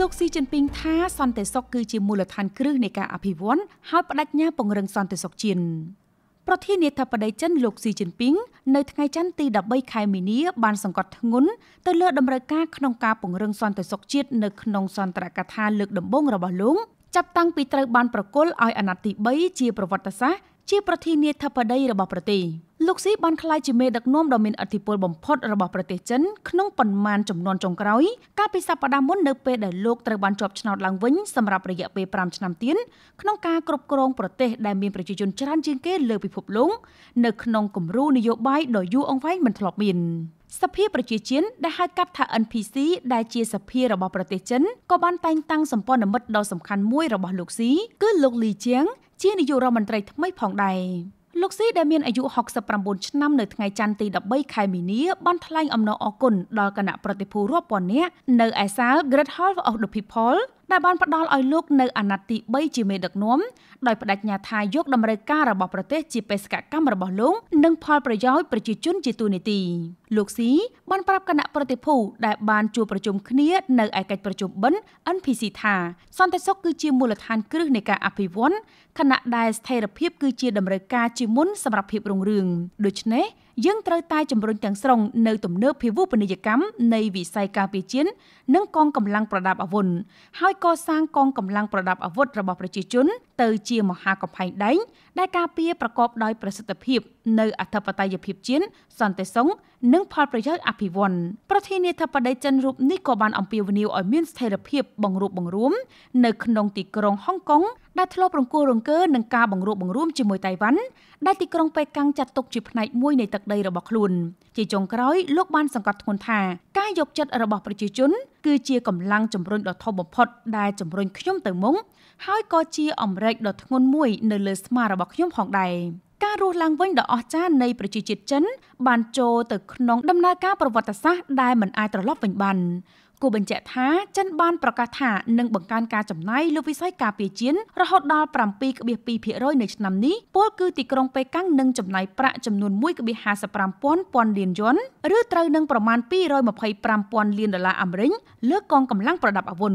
លោកស៊ីជីនពីងថាសន្តិសុខគឺជាមូលដ្ឋាន គ្រឹះនៃការអភិវឌ្ឍហើយបដិញ្ញា ពង្រឹងសន្តិសុខជាតិប្រធានាធិបតីចិនលោកស៊ីជីនពីងនៅថ្ងៃច័ន្ទទី13ខែមីនា បានសង្កត់ធ្ងន់ទៅលើដំណើរការក្នុងការពង្រឹងសន្តិសុខជាតិនៅក្នុងសន្ទរកថា លើកដំបូងរបស់លោកចាប់តាំងពីត្រូវបានប្រគល់ឲ្យអាណត្តិទី3ជាប្រវត្តិសាស្ត្រជាប្រធានាធិបតីរបស់ប្រទេស។លោកស៊ីបានក្លាយជាមេដឹកនាំដ៏មានឥទ្ធិពលបំផុតរបស់ប្រទេសចិន ក្នុងប៉ុន្មានចំនួនចុងក្រោយកាលពីសប្តាហ៍មុននៅពេលដែលលោកត្រូវបានជាប់ឆ្នោតឡើងវិញសម្រាប់រយៈពេល5ឆ្នាំទៀតក្នុងការគ្រប់គ្រងប្រទេស ដែលមានប្រជាជនច្រើនជាងគេលើពិភពលោកនៅក្នុងគំរូនយោបាយដ៏យូរអង្វែងមិនធ្លាប់មាន សភាប្រជាជាតិដែលហៅកាត់ថា NPC ដែលជាសភារបស់ប្រទេសចិនក៏បានតែងតាំងសម្ព័ន្ធមិត្តដ៏សំខាន់មួយរបស់លោកស៊ីគឺលោកលីជាង ជានាយករដ្ឋមន្ត្រីថ្មីផងដែរលោកស៊ីដែលមានអាយុ69ឆ្នាំនៅថ្ងៃច័ន្ទទី13ខែមីនាបានថ្លែងអំណរអគុណដល់គណៈប្រតិភូរាប់ពាន់នាក់នៅឯសាល Great Hall of the People ដែលបានផ្ដល់ឲ្យលោក នៅអាណត្តិទី3ជាមេដឹកនាំដោយបដិញ្ញាថាយកតម្រូវការរបស់ប្រទេសជាបេសកកម្មរបស់លោកនិងផលប្រយោជន៍ប្រជាជនជាទូនីតិលោកស៊ីបានប្រាប់គណៈប្រតិភូដែលបាន ជួបប្រជុំគ្នានៅឯកិច្ចប្រជុំបិណ្ឌ NPC ថាសន្តិសុខគឺជាមូលដ្ឋានគ្រឹះនៃការអភិវឌ្ឍខណៈដែលស្ថិរភាពគឺជាតម្រូវការជាមុនសម្រាប់ភាពរុងរឿងដូច្នេះយើងត្រូវតែជំរុញទាំងស្រុងនៅទំនើបភាវូបនីយកម្មនៃវិស័យការពារជាតិនិងកងកម្លាំងប្រដាប់អាវុធហើយកសាងកងកម្លាំងប្រដាប់អាវុធរបស់ប្រជាជន ទៅជាមហាកំផែងដែងដែលការពារប្រកបដោយប្រសិទ្ធភាព នៅអធិបតេយ្យភាពជាតិសន្តិសុខនិង ផលប្រយោជន៍អភិវឌ្ឍន៍ប្រធានាធិបតីចិនរូបនេះក៏បាន អំពាវនាវឲ្យមានស្ថិរភាពបង្រួបបង្រួម នៅក្នុងទីក្រុងហុងកុងដែលធ្លាប់រង្គោះរង្គើនឹងការបង្រួបបង្រួមជាមួយតៃវ៉ាន់ដែលទីក្រុងប៉េកាំងចាត់ទុកជាផ្នែកមួយនៃទឹកដីរបស់ខ្លួនជាចុងក្រោយលោកបានសង្កត់ធ្ងន់ថាការយកចិត្តរបស់ប្រជាជនគឺជាកម្លាំងជំរុញដ៏ធំបំផុតដែលជំរុញខ្ញុំទៅមុខហើយក៏ជាអំរែកដ៏ធ្ងន់មួយ នៅលើស្មារតីរបស់ខ្ញុំផងដែរការរស់ឡើងវិញដ៏អស្ចារ្យនៃប្រជាជាតិចិន បានចូលទៅក្នុងដំណើរការប្រវត្តិសាស្ត្រដែលមិនអាចត្រឡប់វិញបានគូបញ្ជាក់ថាចិនបានប្រកាសថានឹងបង្កើនការចំណាយលើវិស័យការពារជាតិរហូតដល់7.2%នៅឆ្នាំនេះពលគឺទីក្រុងប៉េកាំងនឹងចំណាយប្រាក់ចំនួន1.55000លានយន់ឬត្រូវនឹងប្រមាណ225,000លានដុល្លារអាមេរិកលើកងកម្លាំងប្រដាប់អាវុធ